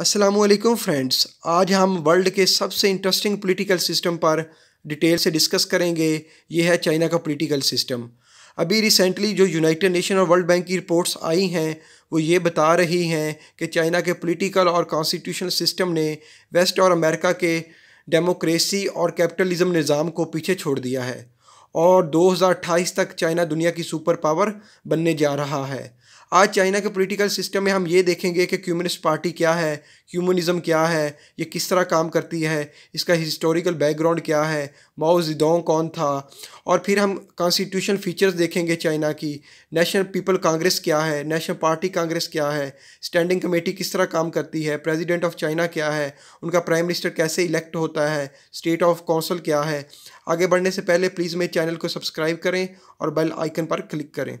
Aslam friends आज हम world के सबसे इंटरेस्टिंग पॉलिटिकल सिस्टम पर डिटेल से डिस्कस करेंगे ये है चाइना का पॉलिटिकल सिस्टम अभी रिसेंटली जो यूनाइटेड नेशन और वर्ल्ड बैंक की रिपोर्ट्स आई हैं वो ये बता रही हैं कि चाइना के पॉलिटिकल और कॉन्स्टिट्यूशनल सिस्टम ने वेस्ट और अमेरिका के डेमोक्रेसी और कैपिटलिज्म निज़ाम को पीछे छोड़ दिया है और 2028 तक चाइना दुनिया की सुपर पावर बनने जा रहा है आज चाइना के पॉलिटिकल सिस्टम में हम ये देखेंगे कि कम्युनिस्ट पार्टी क्या है ह्यूमनिज़म क्या है ये किस तरह काम करती है इसका हिस्टोरिकल बैकग्राउंड क्या है माओ जिदोंग कौन था और फिर हम कॉन्स्टिट्यूशन फीचर्स देखेंगे चाइना की नेशनल पीपल कांग्रेस क्या है नेशनल पार्टी कांग्रेस क्या है स्टैंडिंग कमेटी किस तरह काम करती है प्रेजिडेंट ऑफ चाइना क्या है उनका प्राइम मिनिस्टर कैसे इलेक्ट होता है स्टेट ऑफ काउंसिल क्या है आगे बढ़ने से पहले प्लीज़ मेरे चैनल को सब्सक्राइब करें और बेल आइकन पर क्लिक करें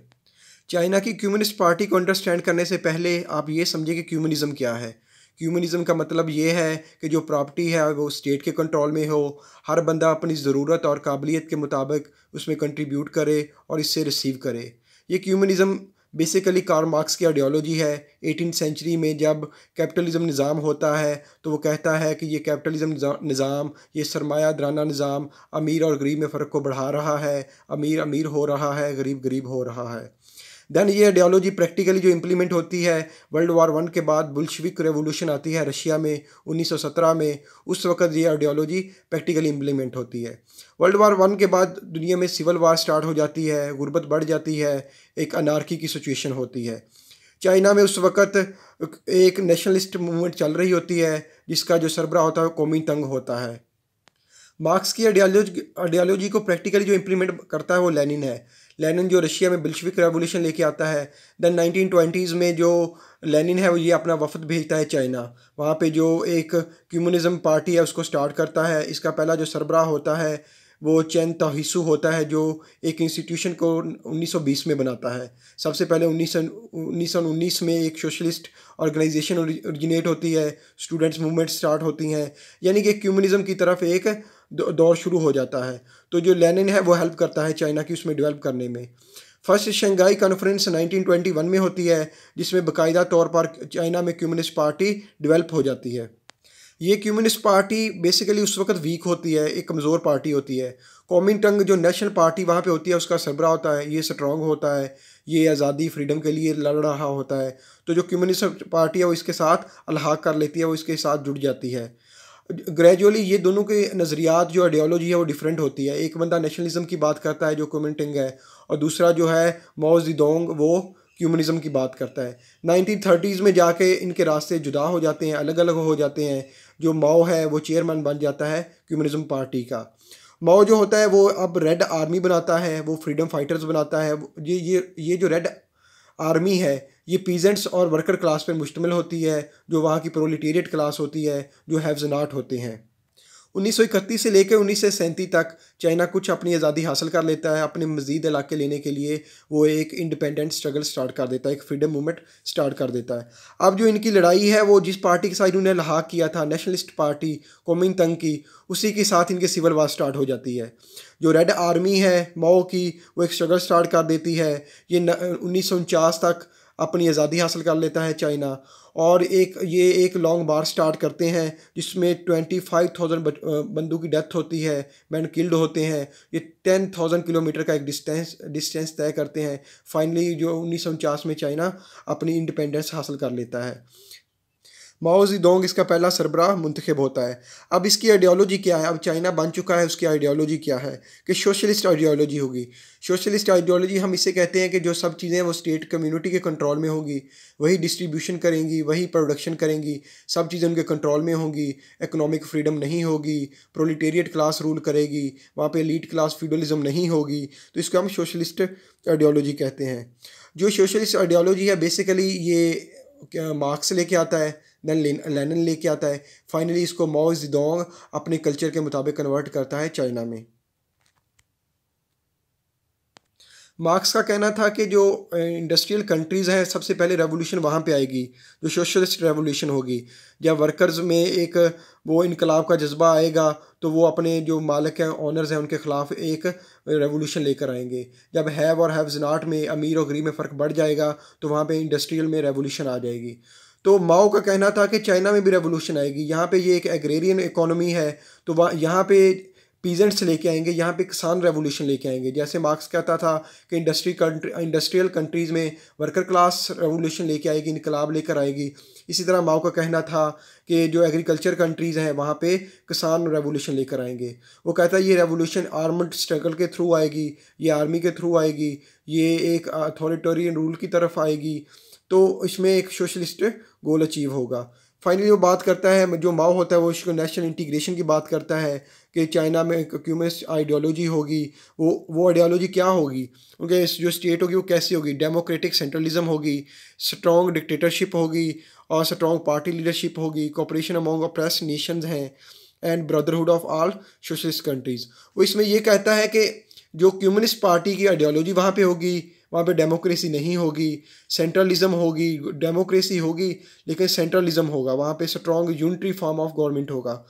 चाइना की कम्युनिस्ट पार्टी को अंडरस्टैंड करने से पहले आप ये समझें कि क्यूमनिज़म क्या है क्यूमनिज़म का मतलब ये है कि जो प्रॉपर्टी है वो स्टेट के कंट्रोल में हो हर बंदा अपनी ज़रूरत और काबिलियत के मुताबिक उसमें कंट्रीब्यूट करे और इससे रिसीव करे ये क्यूमनिज़म बेसिकली कार मार्क्स की आइडियोलॉजी है एटीन सेंचुरी में जब कैपिटलिज्म निज़ाम होता है तो वो कहता है कि ये कैपिटलिज्म निज़ाम ये सरमाया दराना निज़ाम अमीर और गरीब में फ़र्क को बढ़ा रहा है अमीर अमीर हो रहा है गरीब गरीब हो रहा है देन ये आइडियोलॉजी प्रैक्टिकली जो इम्प्लीमेंट होती है वर्ल्ड वॉर वन के बाद बुल्शविक रेवोल्यूशन आती है रशिया में 1917 में उस वक्त ये आइडियोलॉजी प्रैक्टिकली इम्प्लीमेंट होती है वर्ल्ड वॉर वन के बाद दुनिया में सिविल वार स्टार्ट हो जाती है गुर्बत बढ़ जाती है एक अनारकी की सिचुएशन होती है चाइना में उस वक्त एक नेशनलिस्ट मूवमेंट चल रही होती है जिसका जो सरबरा होता है कौमी तंग होता है मार्क्स की आइडियालॉजी आइडियालॉजी को प्रैक्टिकली जो इम्प्लीमेंट करता है वो लेनिन है लेनिन जो रशिया में बिल्शविक रेवोल्यूशन लेके आता है दैन नाइनटीन टवेंटीज़ में जो लेनिन है वो ये अपना वफद भेजता है चाइना वहाँ पे जो एक कम्यूनिज़म पार्टी है उसको स्टार्ट करता है इसका पहला जो सरबराह होता है वो चैन तहिसू होता है जो एक इंस्टीट्यूशन को 1920 में बनाता है सबसे पहले उन्नीस उन्नीस उन्नीस में एक सोशलिस्ट ऑर्गेनाइजेशन ओरिजिनेट होती है स्टूडेंट्स मूवमेंट स्टार्ट होती हैं यानी कि कम्युनिज्म की तरफ एक दौर शुरू हो जाता है तो जो लेनिन है वो हेल्प करता है चाइना की उसमें डेवलप करने में फर्स्ट शंघाई कॉन्फ्रेंस 1921 में होती है जिसमें बाकायदा तौर पर चाइना में कम्युनिस्ट पार्टी डेवलप हो जाती है ये कम्युनिस्ट पार्टी बेसिकली उस वक्त वीक होती है एक कमज़ोर पार्टी होती है कॉमिनटंग जो नेशनल पार्टी वहाँ पे होती है उसका सरबरा होता है ये स्ट्रॉन्ग होता है ये आज़ादी फ्रीडम के लिए लड़ रहा होता है तो जो कम्युनिस्ट पार्टी है वो इसके साथ अलहाक कर लेती है वो इसके साथ जुड़ जाती है ग्रेजुअली ये दोनों के नज़रियात जो आइडियोलॉजी है वो डिफरेंट होती है एक बंदा नेशनलिज्म की बात करता है जो कमेंटिंग है और दूसरा जो है मोज दोंग वो ह्यूमनिज़म की बात करता है नाइनटीन थर्टीज़ में जाके इनके रास्ते जुदा हो जाते हैं अलग अलग हो जाते हैं जो माओ है वो चेयरमैन बन जाता है ह्यूमनिज़म पार्टी का माओ जो होता है वो अब रेड आर्मी बनाता है वो फ्रीडम फाइटर्स बनाता है ये ये ये जो रेड आर्मी है ये पीजेंट्स और वर्कर क्लास पर मुश्तमिल होती है जो वहाँ की प्रोलीटेरियट क्लास होती है जो हैवजनाट होते हैं उन्नीस सौ इकतीस से लेकर उन्नीस सौ सैंतीस तक चाइना कुछ अपनी आज़ादी हासिल कर लेता है अपने मजीद इलाके लेने के लिए वो एक इंडिपेंडेंट स्ट्रगल स्टार्ट कर देता है एक फ्रीडम मूवमेंट स्टार्ट कर देता है अब जो इनकी लड़ाई है वो जिस पार्टी के साथ इन्होंने लहाक किया था नेशनलिस्ट पार्टी तंग की उसी के साथ इनके सिविल वार स्टार्ट हो जाती है जो रेड आर्मी है माओ की वो एक स्ट्रगल स्टार्ट कर देती है ये उन्नीस तक अपनी आज़ादी हासिल कर लेता है चाइना और एक ये एक लॉन्ग मार्च स्टार्ट करते हैं जिसमें ट्वेंटी फाइव थाउजेंड बंदू की डेथ होती है मैन किल्ड होते हैं ये टेन थाउजेंड किलोमीटर का एक डिस्टेंस डिस्टेंस तय करते हैं फाइनली जो उन्नीस में चाइना अपनी इंडिपेंडेंस हासिल कर लेता है माओजी दोंग इसका पहला सरबराह मुंतखब होता है अब इसकी आइडियोलॉजी क्या है अब चाइना बन चुका है उसकी आइडियोलॉजी क्या है कि सोशलिस्ट आइडियोलॉजी होगी सोशलिस्ट आइडियोलॉजी हम इसे कहते हैं कि जो सब चीज़ें वो स्टेट कम्युनिटी के कंट्रोल में होगी वही डिस्ट्रीब्यूशन करेंगी वही प्रोडक्शन करेंगी सब चीज़ें उनके कंट्रोल में होंगी इकोनॉमिक फ्रीडम नहीं होगी प्रोलीटेरियट क्लास रूल करेगी वहाँ पर लीड क्लास फ्यूडलिज्म नहीं होगी तो इसको हम सोशलिस्ट आइडियोलॉजी कहते हैं जो सोशलिस्ट आइडियोलॉजी है बेसिकली ये मार्क्स लेके आता है दैन लेनन लेके आता है फाइनली इसको माओ जिदोंग अपने कल्चर के मुताबिक कन्वर्ट करता है चाइना में मार्क्स का कहना था कि जो इंडस्ट्रियल कंट्रीज़ हैं सबसे पहले रेवोल्यूशन वहाँ पे आएगी जो सोशलिस्ट रेवोल्यूशन होगी जब वर्कर्स में एक वो इनकलाब का जज्बा आएगा तो वो अपने जो मालिक हैं ऑनर्स हैं उनके ख़िलाफ़ एक रेवोल्यूशन लेकर आएंगे जब हैव और हैव नाट में अमीर और गरीब में फ़र्क बढ़ जाएगा तो वहाँ पर इंडस्ट्रियल में रेवोल्यूशन आ जाएगी तो माओ का कहना था कि चाइना में भी रेवोल्यूशन आएगी यहाँ पे ये एक एग्रेरियन इकोनॉमी है तो वह यहाँ पे पीजेंट्स लेके आएंगे यहाँ पे किसान रेवोल्यूशन लेके आएंगे जैसे मार्क्स कहता था कि इंडस्ट्री कंट्री इंडस्ट्रियल कंट्रीज़ में वर्कर क्लास रेवोल्यूशन लेके आएगी इनकलाब लेकर आएगी इसी तरह माओ का कहना था कि जो एग्रीकल्चर कंट्रीज़ हैं वहाँ पे किसान रेवोल्यूशन लेकर आएंगे वो कहता है ये रेवोल्यूशन आर्मड स्ट्रगल के थ्रू आएगी ये आर्मी के थ्रू आएगी ये एक अथॉरिटोरियन रूल की तरफ आएगी तो इसमें एक सोशलिस्ट गोल अचीव होगा फाइनली वो बात करता है जो माओ होता है वो इसको नेशनल इंटीग्रेशन की बात करता है कि चाइना में कम्युनिस्ट आइडियोलॉजी होगी वो वो आइडियोलॉजी क्या होगी उनके जो स्टेट होगी वो कैसी होगी डेमोक्रेटिक सेंट्रलिज्म होगी स्ट्रॉन्ग डिक्टेटरशिप होगी और स्ट्रॉन्ग पार्टी लीडरशिप होगी कॉपरेशन अमॉन्ग प्रेस नेशन हैं and brotherhood of all socialist countries वो इसमें यह कहता है कि जो कम्युनिस्ट पार्टी की आइडियोलॉजी वहाँ पर होगी वहाँ पे डेमोक्रेसी नहीं होगी सेंट्रलिज्म होगी डेमोक्रेसी होगी लेकिन सेंट्रलिज्म होगा वहाँ पे strong unitary form of government होगा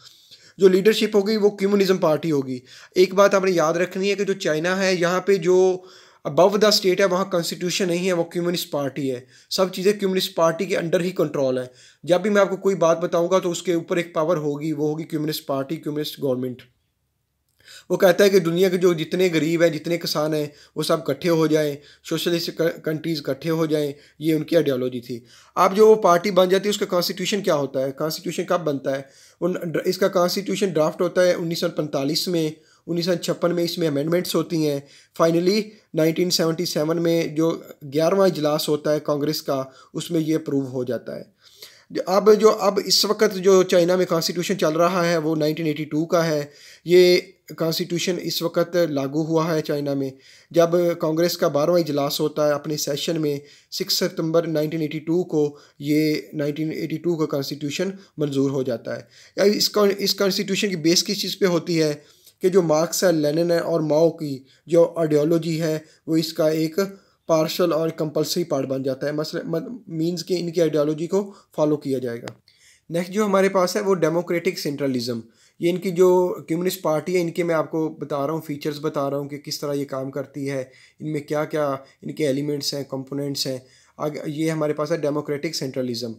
जो लीडरशिप होगी वो कम्युनिज्म पार्टी होगी एक बात आपने याद रखनी है कि जो चाइना है यहाँ पे जो अबव द स्टेट है वहाँ कॉन्स्टिट्यूशन नहीं है वो कम्युनिस्ट पार्टी है सब चीज़ें कम्युनिस्ट पार्टी के अंडर ही कंट्रोल है जब भी मैं आपको कोई बात बताऊँगा तो उसके ऊपर एक पावर होगी वो होगी कम्युनिस्ट पार्टी कम्युनिस्ट गवर्नमेंट वो कहता है कि दुनिया के जो जितने गरीब हैं जितने किसान हैं वो सब इकट्ठे हो जाएं सोशलिस्ट कंट्रीज़ इकट्ठे हो जाएं ये उनकी आइडियोलॉजी थी अब जो वो पार्टी बन जाती है उसका कॉन्स्टिट्यूशन क्या होता है कॉन्स्टिट्यूशन कब बनता है उन इसका कॉन्स्टिट्यूशन ड्राफ्ट होता है उन्नीस में उन्नीस में इसमें अमेंडमेंट्स होती हैं फाइनली 1977 में जो ग्यारहवा इजलास होता है कांग्रेस का उसमें ये अप्रूव हो जाता है अब जो अब इस वक्त जो चाइना में कॉन्स्टिट्यूशन चल रहा है वो 1982 का है ये कॉन्स्टिट्यूशन इस वक्त लागू हुआ है चाइना में जब कांग्रेस का बारहवा इजलास होता है अपने सेशन में सिक्स सितंबर 1982 को ये 1982 का कॉन्स्टिट्यूशन मंजूर हो जाता है या इस इस कॉन्स्टिट्यूशन की बेस किस चीज़ पे होती है कि जो मार्क्स है लेनिन है और माओ की जो आइडियोलॉजी है वो इसका एक पार्शल और कंपलसरी पार्ट बन जाता है मसल मीन्स कि इनकी आइडियोलॉजी को फॉलो किया जाएगा नेक्स्ट जो हमारे पास है वो डेमोक्रेटिक सेंट्रलिज्म ये इनकी जो कम्युनिस्ट पार्टी है इनके मैं आपको बता रहा हूँ फीचर्स बता रहा हूँ कि किस तरह ये काम करती है इनमें क्या क्या इनके एलिमेंट्स हैं कंपोनेंट्स हैं आगे ये हमारे पास है डेमोक्रेटिक सेंट्रलिज़म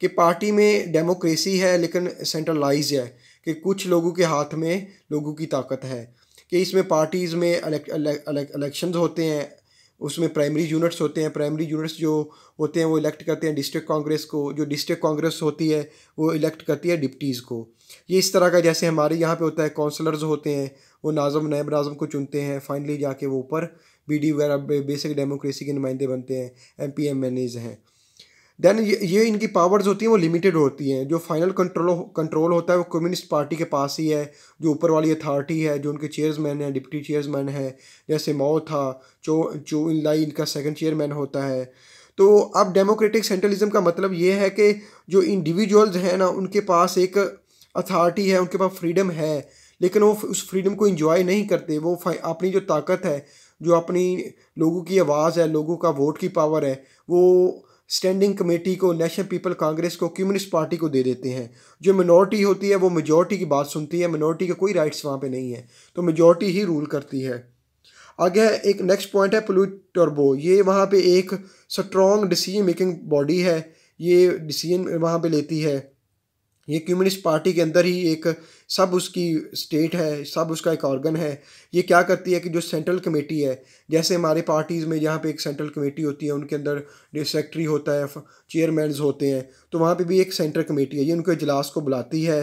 कि पार्टी में डेमोक्रेसी है लेकिन सेंट्रलाइज है कि कुछ लोगों के हाथ में लोगों की ताकत है कि इसमें पार्टीज़ में इलेक्शन होते हैं उसमें प्राइमरी यूनिट्स होते हैं प्राइमरी यूनिट्स जो होते हैं वो इलेक्ट करते हैं डिस्ट्रिक्ट कांग्रेस को जो डिस्ट्रिक्ट कांग्रेस होती है वो इलेक्ट करती है डिप्टीज़ को ये इस तरह का जैसे हमारे यहाँ पे होता है काउंसलर्स होते हैं वो नाजम नायब नाजम को चुनते हैं फाइनली जाके वो ऊपर बी डी वगैरह बेसिक डेमोक्रेसी के नुमाइंदे बनते हैं M P M N As हैं देन ये इनकी पावर्स होती हैं वो लिमिटेड होती हैं जो फाइनल कंट्रोल कंट्रोल होता है वो कम्युनिस्ट पार्टी के पास ही है जो ऊपर वाली अथॉरिटी है जो उनके चेयरमैन है डिप्टी चेयरमैन है जैसे माओ था चो चो इन लाई इनका सेकंड चेयरमैन होता है तो अब डेमोक्रेटिक सेंट्रलिज्म का मतलब ये है कि जो इंडिविजुअल्स हैं ना उनके पास एक अथॉरिटी है उनके पास फ्रीडम है लेकिन वो उस फ्रीडम को इंजॉय नहीं करते वो अपनी जो ताकत है जो अपनी लोगों की आवाज़ है लोगों का वोट की पावर है वो स्टैंडिंग कमेटी को नेशनल पीपल कांग्रेस को कम्युनिस्ट पार्टी को दे देते हैं जो मिनोरिटी होती है वो मेजोरिटी की बात सुनती है मिनोरिटी के कोई राइट्स वहाँ पे नहीं है तो मेजोरिटी ही रूल करती है आगे है एक नेक्स्ट पॉइंट है पोल्यूट ये वहाँ पे एक स्ट्रॉन्ग डिसीजन मेकिंग बॉडी है ये डिसीजन वहाँ पे लेती है ये कम्युनिस्ट पार्टी के अंदर ही एक सब उसकी स्टेट है सब उसका एक ऑर्गन है ये क्या करती है कि जो सेंट्रल कमेटी है जैसे हमारे पार्टीज़ में जहाँ पे एक सेंट्रल कमेटी होती है उनके अंदर सेक्रेटरी होता है चेयरमैन होते हैं तो वहाँ पे भी एक सेंट्रल कमेटी है ये उनके इजलास को बुलाती है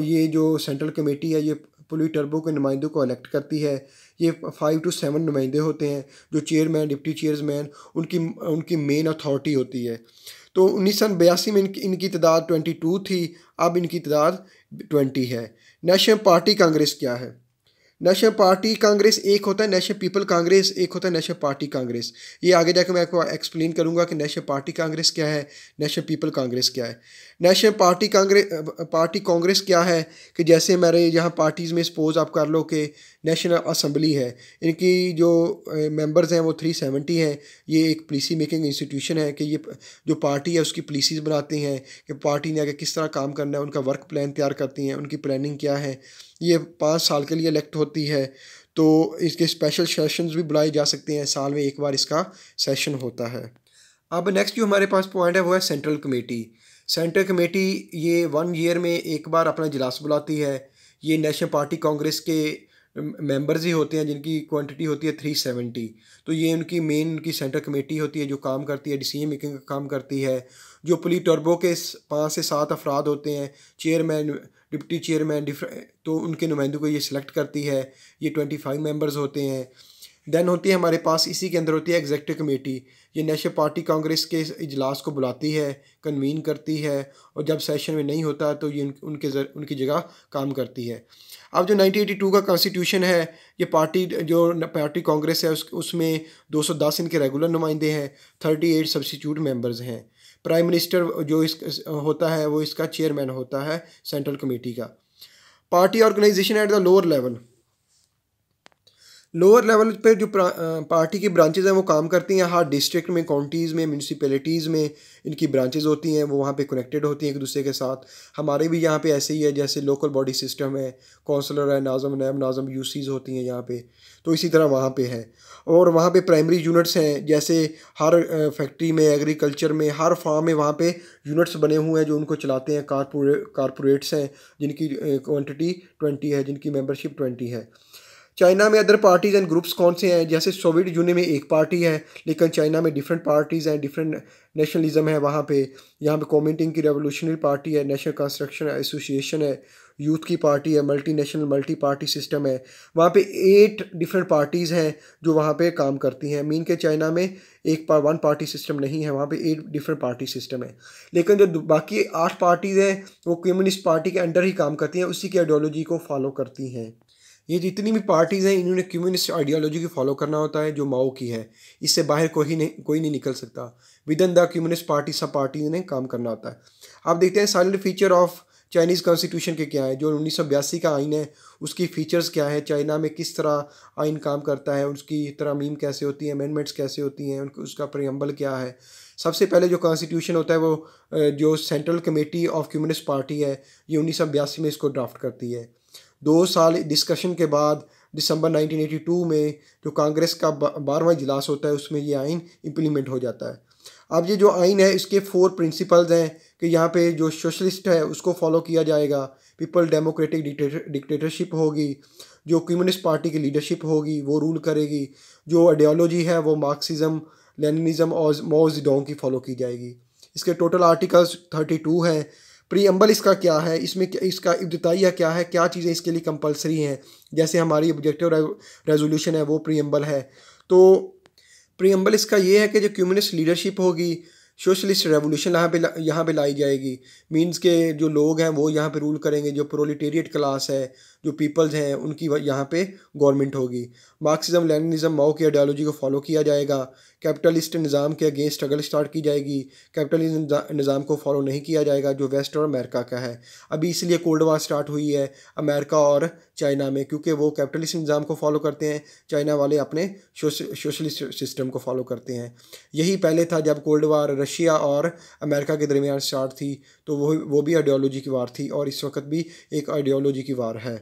ये जो सेंट्रल कमेटी है ये पुलिस टर्बो के नुमाइंदों को इलेक्ट करती है ये फाइव टू सेवन नुमाइंदे होते हैं जो चेयरमैन डिप्टी चेयरमैन उनकी उनकी मेन अथॉरिटी होती है तो उन्नीस सौ बयासी में इनकी इनकी तादाद ट्वेंटी टू थी अब इनकी तादाद ट्वेंटी है नेशनल पार्टी कांग्रेस क्या है नेशनल पार्टी कांग्रेस एक होता है नेशनल पीपल कांग्रेस एक होता है नेशनल पार्टी कांग्रेस ये आगे जाकर मैं आपको एक्सप्लेन करूंगा कि नेशनल पार्टी कांग्रेस क्या है नेशनल पीपल कांग्रेस क्या है National party Congress Party Congress क्या है कि जैसे हमारे यहाँ पार्टीज़ में सपोज़ आप कर लो कि नेशनल असम्बली है इनकी जो मेंबर्स हैं वो थ्री सेवेंटी हैं ये एक पॉलिसी मेकिंग इंस्टीट्यूशन है कि ये जो पार्टी है उसकी पॉलिसीज़ बनाती हैं कि पार्टी ने आगे किस तरह काम करना है उनका वर्क प्लान तैयार करती हैं उनकी प्लानिंग क्या है ये पाँच साल के लिए इलेक्ट होती है तो इसके स्पेशल सेशन भी बुलाए जा सकते हैं साल में एक बार इसका सेशन होता है अब नेक्स्ट जो हमारे पास पॉइंट है वो है सेंट्रल कमेटी सेंटर कमेटी ये वन ईयर में एक बार अपना इजलास बुलाती है ये नेशनल पार्टी कांग्रेस के मेंबर्स ही होते हैं जिनकी क्वांटिटी होती है थ्री सेवेंटी तो ये उनकी मेन उनकी सेंटर कमेटी होती है जो काम करती है डिसीजन मेकिंग का काम करती है जो पुलिस टर्बो के पाँच से सात अफराद होते हैं चेयरमैन डिप्टी चेयरमैन तो उनके नुमाइंदों को ये सिलेक्ट करती है ये ट्वेंटी फाइव होते हैं देन होती है हमारे पास इसी के अंदर होती है एग्जेक्टिव कमेटी ये नेशनल पार्टी कांग्रेस के इजलास को बुलाती है कन्वीन करती है और जब सेशन में नहीं होता तो ये उनके जर, उनकी जगह काम करती है अब जो 1982 का कॉन्स्टिट्यूशन है ये पार्टी जो पार्टी कांग्रेस है उस उसमें 210 इनके रेगुलर नुमाइंदे हैं 38 सब्सिट्यूट मेम्बर्स हैं प्राइम मिनिस्टर जो इस होता है वो इसका चेयरमैन होता है सेंट्रल कमेटी का party organisation at the lower level lower level पे जो पार्टी की ब्रांचेज हैं वो काम करती हैं हर डिस्ट्रिक्ट में काउंटीज़ में म्यूनसिपलिटीज़ में इनकी ब्रांचेज होती हैं वो वहाँ पे कनेक्टेड होती हैं एक दूसरे के साथ हमारे भी यहाँ पे ऐसे ही है जैसे लोकल बॉडी सिस्टम है कौंसलर है नाजम नैब नाजम यू होती हैं यहाँ पर तो इसी तरह वहाँ पर है और वहाँ पर प्राइमरी यूनिट्स हैं जैसे हर फैक्ट्री में एग्रीकल्चर में हर फार्म में वहाँ पर यूनिट्स बने हुए हैं जो उनको चलाते हैं कारपोरेट्स हैं जिनकी क्वान्टिटी ट्वेंटी है जिनकी मेम्बरशिप ट्वेंटी है चाइना में अदर पार्टीज़ एंड ग्रुप्स कौन से हैं जैसे सोवियत यूनियन में एक पार्टी है लेकिन चाइना में डिफरेंट पार्टीज़ हैं डिफरेंट नेशनलिज्म है वहाँ पे यहाँ पे कॉमेंटिंग की रेवोल्यूशनरी पार्टी है नेशनल कंस्ट्रक्शन एसोसिएशन है यूथ की पार्टी है multi national multi party system है वहाँ पे एट डिफरेंट पार्टीज़ हैं जो वहाँ पे काम करती हैं मीन के चाइना में एक पा, वन पार्टी सिस्टम नहीं है वहाँ पे एट डिफरेंट पार्टी सिस्टम है लेकिन जो बाकी आठ पार्टीज़ हैं वो कम्युनिस्ट पार्टी के अंडर ही काम करती हैं उसी की आइडियोलॉजी को फॉलो करती हैं ये जितनी भी पार्टीज़ हैं इन्होंने कम्युनिस्ट आइडियोलॉजी की फॉलो करना होता है जो माओ की है इससे बाहर कोई नहीं कोई नहीं निकल सकता within the Communist Party सब पार्टी ने काम करना होता है आप देखते हैं सारे फीचर ऑफ चाइनीज़ कॉन्स्टिट्यूशन के क्या है जो उन्नीस का आइन है उसकी फ़ीचर्स क्या है चाइना में किस तरह आइन काम करता है उसकी तरमीम कैसे होती है अमेंडमेंट्स कैसे होती हैं उसका प्रियम्बल क्या है सबसे पहले जो कॉन्स्टिट्यूशन होता है वो जो central committee of communist Party है ये उन्नीस में इसको ड्राफ्ट करती है दो साल डिस्कशन के बाद दिसंबर 1982 में जो कांग्रेस का बारहवा इजलास होता है उसमें ये आइन इम्प्लीमेंट हो जाता है अब ये जो आइन है इसके फोर प्रिंसिपल्स हैं कि यहाँ पे जो सोशलिस्ट है उसको फॉलो किया जाएगा पीपल डेमोक्रेटिक डिक्टेटरशिप होगी जो कम्युनिस्ट पार्टी की लीडरशिप होगी वो रूल करेगी जो आइडियोलॉजी है वो मार्क्सिज्म लेनिज्म और मोजिडोंग की फॉलो की जाएगी इसके टोटल आर्टिकल्स थर्टी टू हैं प्रीअम्बल इसका क्या है इसमें इसका इब्तदाइया क्या है क्या चीज़ें इसके लिए कंपलसरी हैं जैसे हमारी ऑब्जेक्टिव रेजोल्यूशन है वो प्रीअम्बल है तो प्रीअम्बल इसका ये है कि जो कम्युनिस्ट लीडरशिप होगी सोशलिस्ट रेवोल्यूशन यहाँ पे यहाँ पे लाई जाएगी मींस के जो लोग हैं वो यहाँ पे रूल करेंगे जो प्रोलिटेरिएट क्लास है जो पीपल्स हैं उनकी यहाँ पे गवर्नमेंट होगी मार्क्सिज्म लैनिज्म माओ की आइडियालॉजी को फॉलो किया जाएगा कैपिटलिस्ट निज़ाम के अगेंस्ट स्ट्रगल स्टार्ट की जाएगी कैपिटलिस्ट निज़ाम को फॉलो नहीं किया जाएगा जो वेस्ट और अमेरिका का है अभी इसलिए कोल्ड वार स्टार्ट हुई है अमेरिका और चाइना में क्योंकि वो कैपिटलिस्ट निज़ाम को फॉलो करते हैं चाइना वाले अपने सोशलिस्ट सिस्टम को फॉलो करते हैं यही पहले था जब कोल्ड वार रशिया और अमेरिका के दरमियान स्टार्ट थी तो वो वो भी आइडियोलॉजी की वार थी और इस वक्त भी एक आइडियोलॉजी की वार है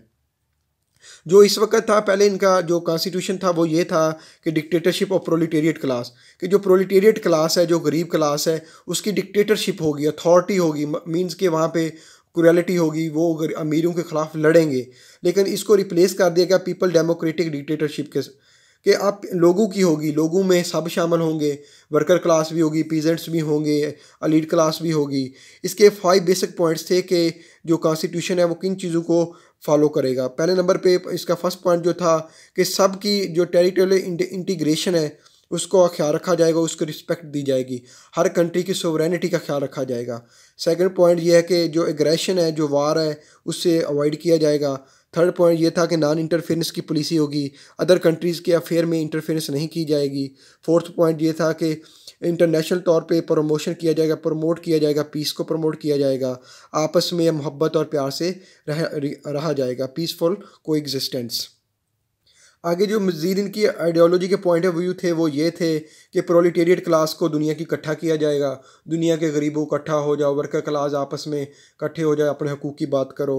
जो इस वक्त था पहले इनका जो कॉन्स्टिट्यूशन था वो ये था कि डिक्टेटरशिप ऑफ प्रोलीटेरियट क्लास कि जो प्रोलीटेरियट क्लास है जो गरीब क्लास है उसकी डिक्टेटरशिप होगी अथॉरिटी होगी मीन्स के वहाँ पे क्रुएलिटी होगी वो अमीरों के ख़िलाफ़ लड़ेंगे लेकिन इसको रिप्लेस कर दिया गया पीपल डेमोक्रेटिक डिक्टेटरशिप के कि आप लोगों की होगी लोगों में सब शामिल होंगे वर्कर क्लास भी होगी पीजेंट्स भी होंगे अलीड क्लास भी होगी इसके फाइव बेसिक पॉइंट्स थे कि जो कॉन्स्टिट्यूशन है वो किन चीज़ों को फॉलो करेगा पहले नंबर पे इसका फर्स्ट पॉइंट जो था कि सब की जो टेरिटोरियल इंटीग्रेशन है उसको ख्याल रखा जाएगा उसको रिस्पेक्ट दी जाएगी हर कंट्री की सोवरेनिटी का ख्याल रखा जाएगा सेकंड पॉइंट ये है कि जो एग्रेशन है जो वार है उससे अवॉइड किया जाएगा थर्ड पॉइंट ये था कि नॉन इंटरफेरेंस की पॉलिसी होगी अदर कंट्रीज़ के अफेयर में इंटरफेरेंस नहीं की जाएगी फोर्थ पॉइंट ये था कि इंटरनेशनल तौर पे प्रमोशन किया जाएगा प्रमोट किया जाएगा पीस को प्रमोट किया जाएगा आपस में मोहब्बत और प्यार से रह रहा जाएगा पीसफुल को एग्जिस्टेंस आगे जो मज़ीद इनकी आइडियोलॉजी के पॉइंट ऑफ व्यू थे वो ये थे कि प्रोलीटेरियट क्लास को दुनिया की इकट्ठा किया जाएगा दुनिया के गरीबों इकट्ठा हो जाओ वर्कर क्लास आपस में इकट्ठे हो जाए अपने हकूक़ की बात करो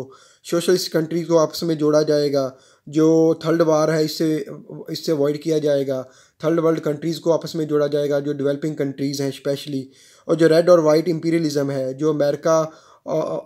सोशलिस्ट कंट्री को आपस में जोड़ा जाएगा जो थर्ड वार है इससे इससे अवॉइड किया जाएगा थर्ड वर्ल्ड कंट्रीज़ को आपस में जोड़ा जाएगा जो डेवलपिंग कंट्रीज़ हैं स्पेशली और जो रेड और वाइट इम्पीरियलिज़म है जो अमेरिका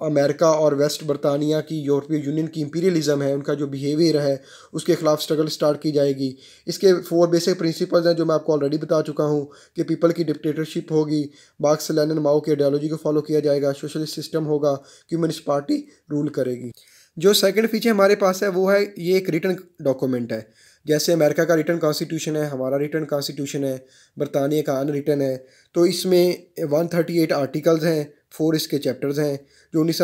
अमेरिका और वेस्ट बरतानिया की यूरोपीय यूनियन की इम्पीरियलिज़म है उनका जो बिहेवियर है उसके खिलाफ स्ट्रगल स्टार्ट की जाएगी इसके फोर बेसिक प्रिंसिपल्स हैं जो मैं आपको ऑलरेडी बता चुका हूँ कि पीपल की डिक्टेटरशिप होगी मार्क्स लेनन माओ की आइडियोलॉजी को फॉलो किया जाएगा सोशलिस्ट सिस्टम होगा कम्युनिस्ट पार्टी रूल करेगी जो सेकंड फीचर हमारे पास है वो है ये एक रिटर्न डॉक्यूमेंट है जैसे अमेरिका का रिटर्न कॉन्स्टिट्यूशन है हमारा रिटर्न कॉन्स्टिट्यूशन है बरतानिया का अन रिटर्न है तो इसमें वन थर्टी एट आर्टिकल्स हैं फोर इसके चैप्टर्स हैं जो उन्नीस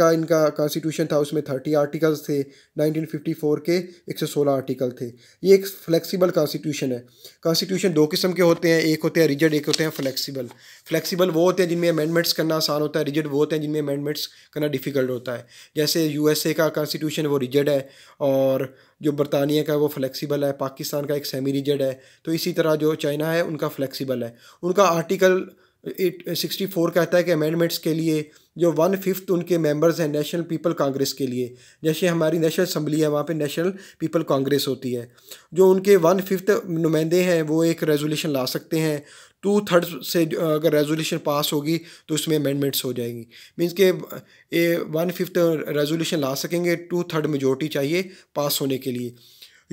का इनका कॉन्स्टिट्यूशन था उसमें थर्टी आर्टिकल्स थे 1954 के 116 आर्टिकल थे ये एक फ्लेक्सिबल कॉन्स्टिट्यूशन है कॉन्स्टिट्यूशन दो किस्म के होते हैं एक होते हैं रिजड एक होते हैं फ्लेक्सिबल फ्लेक्सिबल वो होते हैं जिनमें अमेंडमेंट्स करना आसान होता है रिजड वो होते हैं जिनमें अमेंडमेंट्स करना डिफिकल्ट होता है जैसे ए का कॉन्स्टिट्यूशन वो रिजड है और जो बरतानिया का वो फ्लेक्सिबल है पाकिस्तान का एक सेमी रिजड है तो इसी तरह जो चाइना है उनका फ्लेक्सिबल है उनका आर्टिकल सिक्सटी फोर कहता है कि अमेंडमेंट्स के लिए जो वन फिफ्थ उनके मेंबर्स हैं नेशनल पीपल कांग्रेस के लिए जैसे हमारी नेशनल असम्बली है वहाँ पे नेशनल पीपल कांग्रेस होती है जो उनके वन फिफ्थ नुमाइंदे हैं वो एक रेजोल्यूशन ला सकते हैं टू थर्ड से अगर रेजोल्यूशन पास होगी तो उसमें अमेंडमेंट्स हो जाएंगी मीन्स के ए वन फिफ्थ रेजोल्यूशन ला सकेंगे टू थर्ड मेजोरिटी चाहिए पास होने के लिए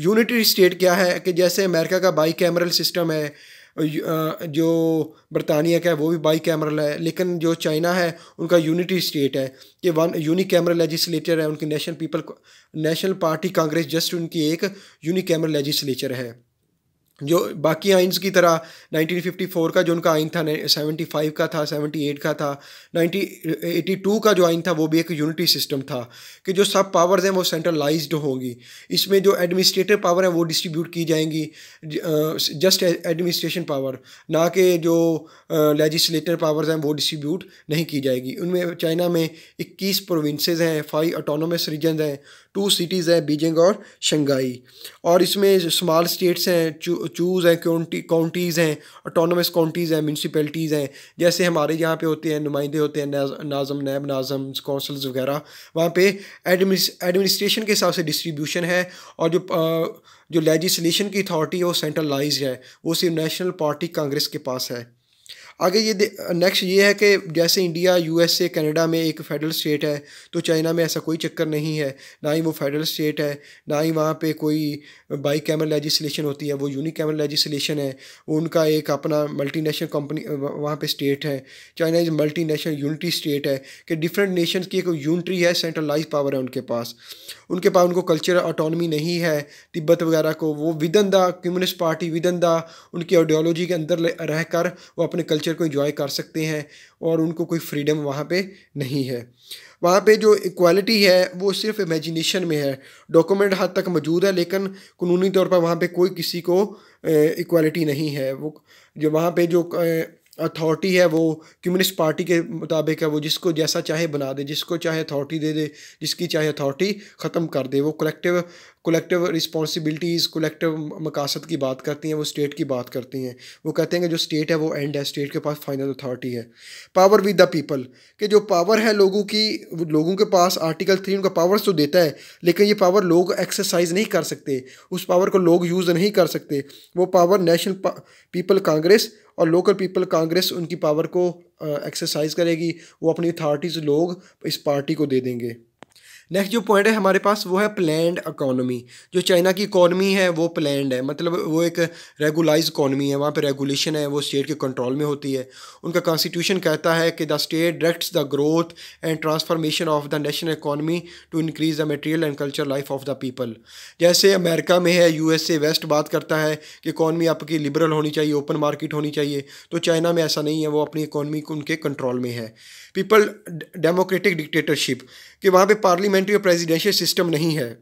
यूनिटरी स्टेट क्या है कि जैसे अमेरिका का बाई कैमरल सिस्टम है जो बरतानिया का है वो भी बाई कैमरल है लेकिन जो चाइना है उनका यूनिटी स्टेट है कि वन यूनिक कैमरा लेजिस्लेचर है उनकी National People National party Congress just उनकी एक यूनिक कैमरा लेजिस्लेचर है जो बाकी आइंस की तरह 1954 का जो उनका आइन था 75 का था 78 का था 1982 का जो आइन था वो भी एक यूनिटी सिस्टम था कि जो सब पावर्स हैं वो सेंट्रलाइज्ड होंगी इसमें जो एडमिनिस्ट्रेटिव पावर है वो डिस्ट्रीब्यूट की जाएंगी जस्ट एडमिनिस्ट्रेशन पावर ना कि जो लेजिस्लेटर पावर्स हैं वो डिस्ट्रीब्यूट नहीं की जाएगी उनमें चाइना में इक्कीस प्रोविंसेज हैं फाइव ऑटोनोमस रीजन हैं टू सिटीज़ हैं बीजिंग और शंघाई और इसमें स्मॉल स्टेट्स हैं चूज़ हैं काउंटीज़ हैं ऑटोनमस काउंटीज़ हैं म्यूनसिपलिटीज़ हैं जैसे हमारे यहाँ पे होते हैं नुमाइंदे होते हैं नाजम नैब नाजम कौंसल्स वगैरह वहाँ पे एडमिनिस्ट्रेशन के हिसाब से डिस्ट्रीब्यूशन है और जो आ, जो लेजिस्लेशन की अथॉरिटी है वो सेंट्रलाइज है वो सिर्फ नेशनल पार्टी कांग्रेस के पास है आगे ये नेक्स्ट ये है कि जैसे इंडिया यूएसए कनाडा में एक फेडरल स्टेट है तो चाइना में ऐसा कोई चक्कर नहीं है ना ही वो फेडरल स्टेट है ना ही वहाँ पे कोई बाई कैमल लेजिस्लेशन होती है वो यूनिक कैमल लेजिस्लेशन है उनका एक अपना मल्टी नेशनल कंपनी वहाँ पर स्टेट है China is national unity state है कि डिफरेंट नेशन की एक यूनिटी है सेंट्रलाइज पावर है उनके पास उनके पास उनको कल्चर ऑटोनमी नहीं है तिब्बत वगैरह को वो within the Communist Party within the उनकी आइडियोलॉजी के अंदर रहकर वो अपने कल्चर कल्चर को इन्जॉय कर सकते हैं और उनको कोई फ्रीडम वहाँ पे नहीं है वहाँ पे जो इक्वालिटी है वो सिर्फ इमेजिनेशन में है डॉक्यूमेंट हद तक मौजूद है लेकिन कानूनी तौर पर वहाँ पे कोई किसी को इक्वालिटी नहीं है वो जो वहाँ पे जो अथॉरिटी है वो कम्युनिस्ट पार्टी के मुताबिक है वो जिसको जैसा चाहे बना दे जिसको चाहे अथॉरिटी दे दे जिसकी चाहे अथॉरिटी ख़त्म कर दे वो कलेक्टिव कोलेक्टिव रिस्पॉन्सिबिलिटीज़ कोलेक्टिव मकासद की बात करती हैं वो स्टेट की बात करती हैं वो कहते हैं कि जो स्टेट है वो एंड है स्टेट के पास फाइनल अथॉरिटी है पावर विद द पीपल कि जो पावर है लोगों की लोगों के पास आर्टिकल थ्री उनका पावर्स तो देता है लेकिन ये पावर लोग एक्सरसाइज नहीं कर सकते उस पावर को लोग यूज़ नहीं कर सकते वो पावर नेशनल पीपल कांग्रेस और लोकल पीपल कांग्रेस उनकी पावर को एक्सरसाइज करेगी वो अपनी अथॉरिटीज़ लोग इस पार्टी को दे देंगे नेक्स्ट जो पॉइंट है हमारे पास वो है प्लैंड इकोनॉमी जो चाइना की इकोनॉमी है वो प्लैंड है मतलब वो एक रेगुलाइज इकोनॉमी है वहाँ पे रेगुलेशन है वो स्टेट के कंट्रोल में होती है उनका कॉन्स्टिट्यूशन कहता है कि the state directs the growth and transformation of the national economy to increase the material and culture life of the people जैसे अमेरिका में है यू वेस्ट बात करता है कि इकॉनमी आपकी लिबरल होनी चाहिए ओपन मार्केट होनी चाहिए तो चाइना में ऐसा नहीं है वो अपनी इकॉनमी उनके कंट्रोल में है पीपल डेमोक्रेटिक डिक्टेटरशिप कि वहाँ पे पार्लियामेंट्री और प्रेसिडेंशियल सिस्टम नहीं है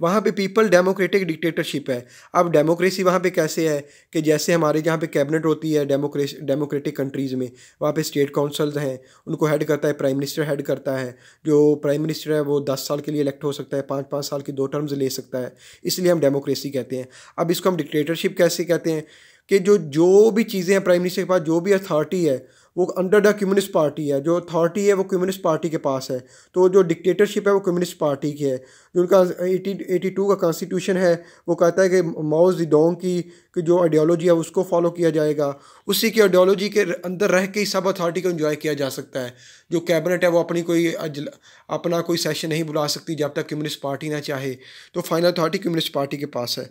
वहाँ पे पीपल डेमोक्रेटिक डिक्टेटरशिप है अब डेमोक्रेसी वहाँ पे कैसे है कि जैसे हमारे जहाँ पे कैबिनेट होती है डेमोक्रेस डेमोक्रेटिक कंट्रीज़ में वहाँ पे स्टेट काउंसल्स हैं उनको हेड करता है प्राइम मिनिस्टर हेड करता है जो प्राइम मिनिस्टर है वो दस साल के लिए इलेक्ट हो सकता है पाँच पाँच साल की दो टर्म्स ले सकता है इसलिए हम डेमोक्रेसी कहते हैं अब इसको हम डिक्टेटरशिप कैसे कहते हैं कि जो जो भी चीज़ें हैं प्राइम मिनिस्टर के पास जो भी अथॉरिटी है वो अंडर द कम्युनिस्ट पार्टी है जो अथॉरिटी है वो कम्युनिस्ट पार्टी के पास है तो जो डिक्टेटरशिप है वो कम्युनिस्ट पार्टी की है जो उनका एटी एटी टू का कॉन्स्टिट्यूशन है वो कहता है कि माओज दिदोंग की कि जो आइडियोलॉजी है उसको फॉलो किया जाएगा उसी की आइडियोलॉजी के अंदर रह के ही सब अथॉरिटी को इन्जॉय किया जा सकता है जो कैबिनेट है वो अपनी कोई अपना कोई सेशन नहीं बुला सकती जब तक कम्युनिस्ट पार्टी ना चाहे तो फाइनल अथॉरिटी कम्युनिस्ट पार्टी के पास है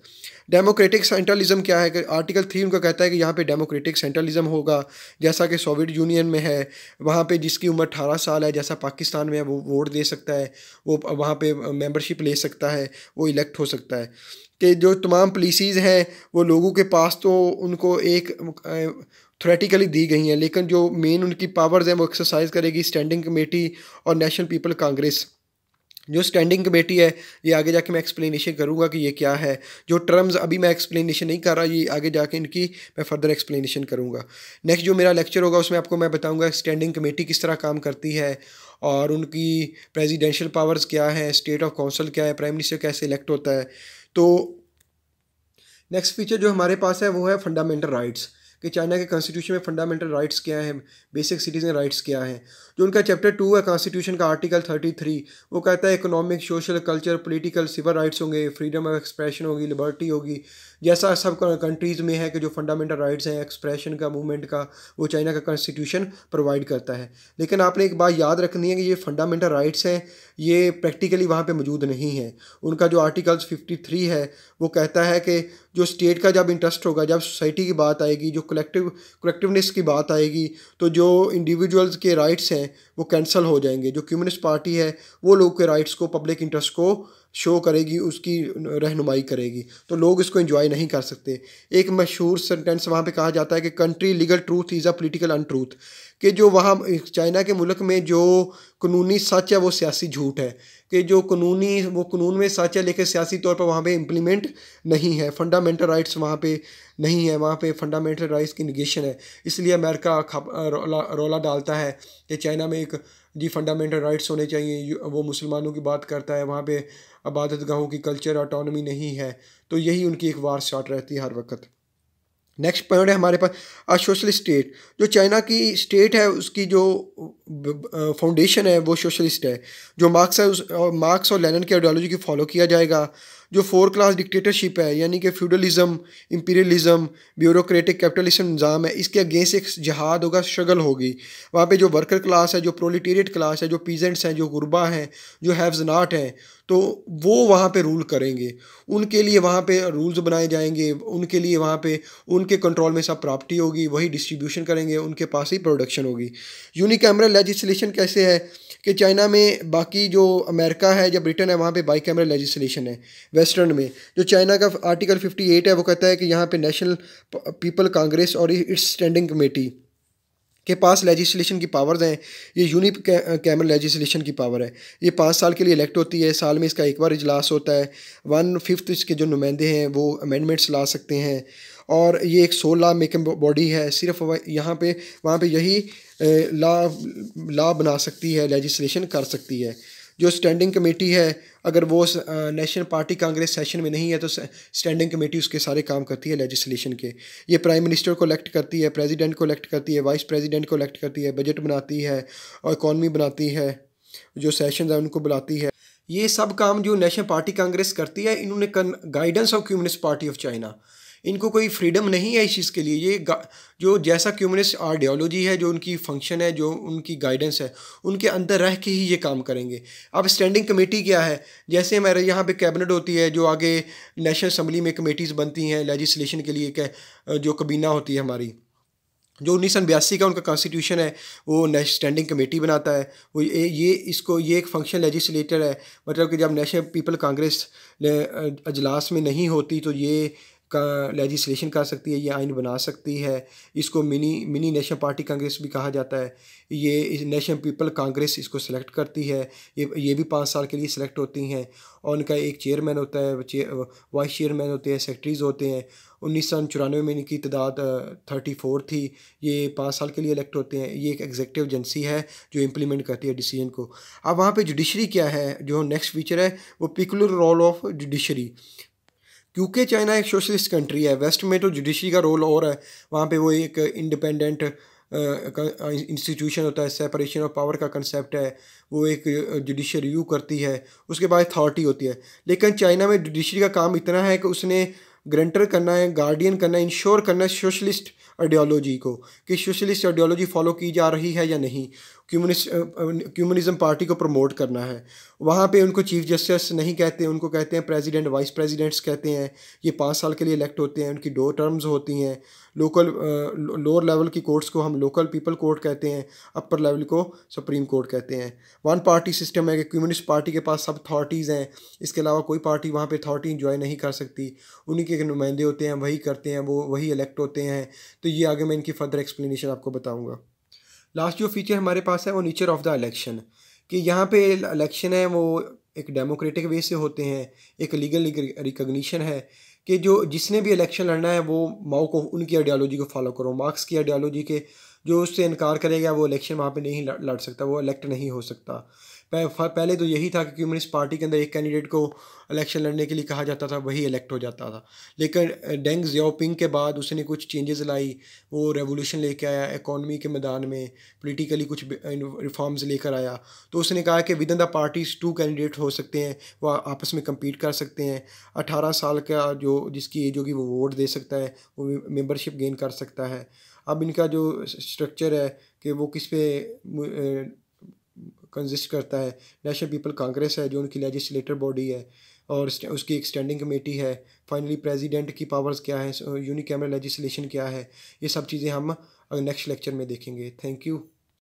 डेमोक्रेटिक सेंट्रलिज्म क्या है कि आर्टिकल थ्री उनका कहता है कि यहाँ पर डेमोक्रेटिक सेंट्रलिज्म होगा जैसा कि सोवियत यूनियन में है वहाँ पर जिसकी उम्र अठारह साल है जैसा पाकिस्तान में है वो वोट दे सकता है वो वहाँ पर मेम्बरशिप लीडरशिप ले सकता है वो इलेक्ट हो सकता है कि जो तमाम पॉलिसीज़ हैं वो लोगों के पास तो उनको एक थ्रेटिकली दी गई हैं लेकिन जो मेन उनकी पावर्स हैं वो एक्सरसाइज करेगी स्टैंडिंग कमेटी और नेशनल पीपल कांग्रेस जो स्टैंडिंग कमेटी है ये आगे जाके मैं एक्सप्लेनेशन करूँगा कि ये क्या है जो टर्म्स अभी मैं एक्सप्लेनेशन नहीं कर रहा ये आगे जाके इनकी मैं फर्दर एक्सप्लेनेशन करूँगा नेक्स्ट जो मेरा लेक्चर होगा उसमें आपको मैं बताऊँगा स्टैंडिंग कमेटी किस तरह काम करती है और उनकी प्रेसिडेंशियल पावर्स क्या हैं स्टेट ऑफ काउंसिल क्या है प्राइम मिनिस्टर कैसे इलेक्ट होता है तो नेक्स्ट फीचर जो हमारे पास है वो है फंडामेंटल राइट्स कि चाइना के कॉन्स्टिट्यूशन में फंडामेंटल राइट्स क्या हैं बेसिक सिटीजन राइट्स क्या हैं जो उनका चैप्टर टू है कॉन्स्टिट्यूशन का आर्टिकल थर्टी थ्री वो कहता है economic social culture political civil rights होंगे फ्रीडम ऑफ एक्सप्रेशन होगी लिबर्टी होगी जैसा सब कंट्रीज़ में है कि जो फंडामेंटल राइट्स हैं एक्सप्रेशन का मूवमेंट का वो चाइना का कॉन्स्टिट्यूशन प्रोवाइड करता है लेकिन आपने एक बात याद रखनी है कि ये फंडामेंटल राइट्स हैं ये प्रैक्टिकली वहाँ पर मौजूद नहीं है उनका जो आर्टिकल्स फिफ्टी थ्री है वो कहता है कि जो स्टेट का जब इंटरेस्ट होगा जब सोसाइटी की बात आएगी जो कलेक्टिव कलेक्टिवनेस की बात आएगी तो जो इंडिविजुअल्स के राइट्स हैं वो कैंसिल हो जाएंगे जो कम्युनिस्ट पार्टी है वो लोग के राइट्स को पब्लिक इंटरेस्ट को शो करेगी उसकी रहनुमाई करेगी तो लोग इसको इन्जॉय नहीं कर सकते एक मशहूर सेंटेंस वहाँ पे कहा जाता है कि country legal truth is a political untruth कि जो वहाँ चाइना के मुल्क में जो कानूनी सच है वो सियासी झूठ है कि जो कानूनी वो कानून में सच है लेकिन सियासी तौर पर वहाँ पे इम्प्लीमेंट नहीं है फंडामेंटल राइट्स वहाँ पे नहीं है वहाँ पे फंडामेंटल राइट्स की निगेशन है इसलिए अमेरिका रौला डालता है कि चाइना में एक जी फंडामेंटल राइट्स होने चाहिए वो मुसलमानों की बात करता है वहाँ पे आबादत गाहों की कल्चर ऑटोनमी नहीं है तो यही उनकी एक वार शॉट रहती है हर वक्त नेक्स्ट पॉइंट है हमारे पास अ सोशलिस्ट स्टेट जो चाइना की स्टेट है उसकी जो फाउंडेशन है वो सोशलिस्ट है जो मार्क्स है उस मार्क्स और लेनन की आइडियोलॉजी की फॉलो किया जाएगा जो फोर क्लास डिक्टेटरशिप है यानी कि फ्यूडलिज़म इम्पीरियलिज़म ब्यूरोक्रेटिक कैपिटलिज्म निज़ाम है इसके अगेंस्ट एक जहाद होगा स्ट्रगल होगी वहाँ पे जो वर्कर क्लास है जो प्रोलिटेरियट क्लास है जो पीजेंट्स हैं जो गुरबा हैं जो नाट हैं तो वो वहाँ पे रूल करेंगे उनके लिए वहाँ पे रूल्स बनाए जाएंगे उनके लिए वहाँ पे उनके कंट्रोल में सब प्रॉपर्टी होगी वही डिस्ट्रीब्यूशन करेंगे उनके पास ही प्रोडक्शन होगी यूनिकैमरल लेजिस्लेशन कैसे है कि चाइना में बाकी जो अमेरिका है या ब्रिटेन है वहाँ पे बाई कैमरा लेजिस्लेशन है वेस्टर्न में जो चाइना का आर्टिकल 58 है वो कहता है कि यहाँ पे नेशनल पीपल कांग्रेस और इट्स स्टैंडिंग कमेटी के पास लेजिस्लेशन की पावर्स हैं ये यूनि कैमरा लेजिस्लेशन की पावर है ये पाँच साल के लिए इलेक्ट होती है साल में इसका एक बार इजलास होता है वन फिफ्थ इसके जो नुमाइंदे हैं वो अमेंडमेंट्स ला सकते हैं और ये एक ला मेक बॉडी है सिर्फ यहाँ पे वहाँ पे यही ला ला बना सकती है लेजिस्लेशन कर सकती है जो स्टैंडिंग कमेटी है अगर वो नेशनल पार्टी कांग्रेस सेशन में नहीं है तो स्टैंडिंग कमेटी उसके सारे काम करती है लेजिस्लेशन के ये प्राइम मिनिस्टर को इलेक्ट करती है प्रेसिडेंट को इलेक्ट करती है वाइस प्रेसिडेंट को इलेक्ट करती है बजट बनाती है और इकॉनमी बनाती है जो सेशन है उनको बुलाती है ये सब काम जो नेशनल पार्टी कांग्रेस करती है इन्होंने guidance of communist party of China इनको कोई फ्रीडम नहीं है इस चीज़ के लिए ये जो जैसा क्यूमनिस्ट आइडियोलॉजी है जो उनकी फंक्शन है जो उनकी गाइडेंस है उनके अंदर रह के ही ये काम करेंगे अब स्टैंडिंग कमेटी क्या है जैसे हमारे यहाँ पे कैबिनेट होती है जो आगे नेशनल असम्बली में कमेटीज़ बनती हैं लेजिस्लेशन के लिए क्या जो कबीना होती है हमारी जो उन्नीस सौ का उनका कॉन्स्टिट्यूशन है वो नेशनल स्टैंडिंग कमेटी बनाता है वो ये इसको ये एक फंक्शन लेजिस्लेटर है मतलब कि जब नेशनल पीपल कांग्रेस अजलास में नहीं होती तो ये का लेजिस्लेशन कर सकती है ये आइन बना सकती है इसको mini mini national party congress भी कहा जाता है ये नेशनल पीपल कांग्रेस इसको सिलेक्ट करती है ये ये भी पाँच साल के लिए सिलेक्ट होती हैं और उनका एक चेयरमैन होता है वाइस चेयरमैन होते हैं सेक्रेटरीज होते हैं उन्नीस सौ चौरानवे में इनकी तादाद थर्टी फोर थी ये पाँच साल के लिए इलेक्ट होते हैं ये एक एग्जेक्टिव एजेंसी है जो इम्प्लीमेंट करती है डिसीजन को अब वहाँ पे जुडिशरी क्या है जो नेक्स्ट फीचर है वो पिकुलर रोल ऑफ जुडिशरी क्योंकि चाइना एक सोशलिस्ट कंट्री है वेस्ट में तो जुडिशरी का रोल और है वहाँ पे वो एक इंडिपेंडेंट इंस्टीट्यूशन होता है सेपरेशन ऑफ पावर का कंसेप्ट है वो एक जुडिशल रिव्यू करती है उसके बाद अथॉरिटी होती है लेकिन चाइना में जुडिशरी का काम इतना है कि उसने ग्रंटर करना है गार्डियन करना है इंश्योर करना है सोशलिस्ट आइडियोलॉजी को कि सोशलिस्ट आइडियोलॉजी फॉलो की जा रही है या नहीं क्यूमनिस्ट क्यूमनिज़म पार्टी को प्रमोट करना है वहाँ पे उनको चीफ जस्टिस नहीं कहते उनको कहते हैं प्रेसिडेंट वाइस प्रेसिडेंट्स कहते हैं ये पाँच साल के लिए इलेक्ट होते हैं उनकी दो टर्म्स होती हैं लोकल लोअर लेवल की कोर्ट्स को हम लोकल पीपल कोर्ट कहते हैं अपर लेवल को सुप्रीम कोर्ट कहते हैं वन पार्टी सिस्टम है कि कम्युनिस्ट पार्टी के पास सब अथॉरिटीज़ हैं इसके अलावा कोई पार्टी वहाँ पे अथॉरिटी इंजॉय नहीं कर सकती उन्हीं के नुमाइंदे होते हैं वही करते हैं वो वही इलेक्ट होते हैं तो ये आगे मैं इनकी फर्दर एक्सप्लेनेशन आपको बताऊँगा लास्ट जो फीचर हमारे पास है वो नेचर ऑफ द इलेक्शन कि यहाँ पे इलेक्शन है वो एक डेमोक्रेटिक वे से होते हैं एक लीगल रिकग्निशन है कि जो जिसने भी इलेक्शन लड़ना है वो माओ को उनकी आइडियालॉजी को फॉलो करो मार्क्स की आइडियालॉजी के जो उससे इनकार करेगा वो इलेक्शन वहाँ पे नहीं लड़ सकता वो इलेक्ट नहीं हो सकता पहले तो यही था कि कम्युनिस्ट पार्टी के अंदर एक कैंडिडेट को इलेक्शन लड़ने के लिए कहा जाता था वही इलेक्ट हो जाता था लेकिन डेंग जियाओपिंग के बाद उसने कुछ चेंजेस लाई वो रेवोल्यूशन लेके आया इकॉनमी के मैदान में पोलिटिकली कुछ रिफॉर्म्स लेकर आया तो उसने कहा कि within the parties two candidate हो सकते हैं वो आपस में कम्पीट कर सकते हैं अठारह साल का जो जिसकी एज होगी वो वोट दे सकता है वो मेम्बरशिप गेन कर सकता है अब इनका जो स्ट्रक्चर है कि वो किस पे कंजिस्ट करता है नेशनल पीपल कांग्रेस है जो उनकी लेजिस्लेटर बॉडी है और उसकी एक स्टैंडिंग कमेटी है फाइनली प्रेसिडेंट की पावर्स क्या है यूनिकैमरल लेजिस्लेशन क्या है ये सब चीज़ें हम नेक्स्ट लेक्चर में देखेंगे थैंक यू